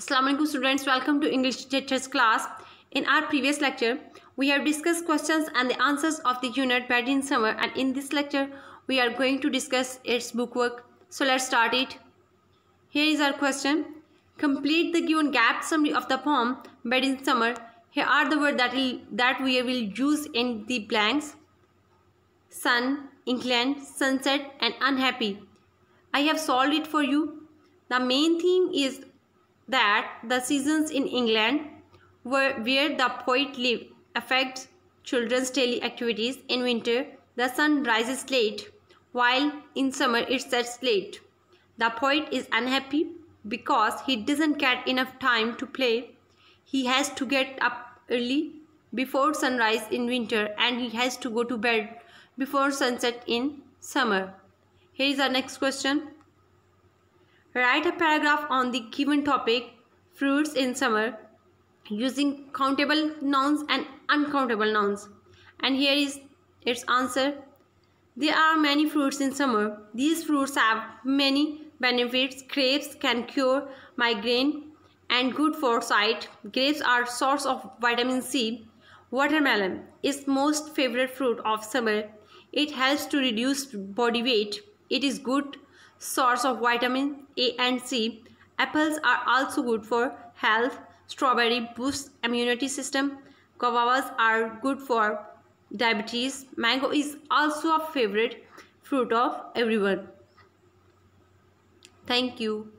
Assalamualaikum students welcome to English Teachers class in our previous lecture we have discussed questions and the answers of the unit Betty in summer and in this lecture we are going to discuss its bookwork so let's start it here is our question complete the given gap summary of the poem Betty in summer here are the words that will, that we will use in the blanks sun England sunset and unhappy I have solved it for you the main theme is that the seasons in England were where the poet lived affects children's daily activities. In winter, the sun rises late, while in summer it sets late. The poet is unhappy because he doesn't get enough time to play. He has to get up early before sunrise in winter and he has to go to bed before sunset in summer. Here is our next question. Write a paragraph on the given topic, fruits in summer, using countable nouns and uncountable nouns. And here is its answer. There are many fruits in summer. These fruits have many benefits. Grapes can cure migraine and good for sight. Grapes are source of vitamin C. Watermelon is most favorite fruit of summer. It helps to reduce body weight. It is good source of vitamin A and C. Apples are also good for health. Strawberry boosts immunity system. Guavas are good for diabetes. Mango is also a favorite fruit of everyone. Thank you.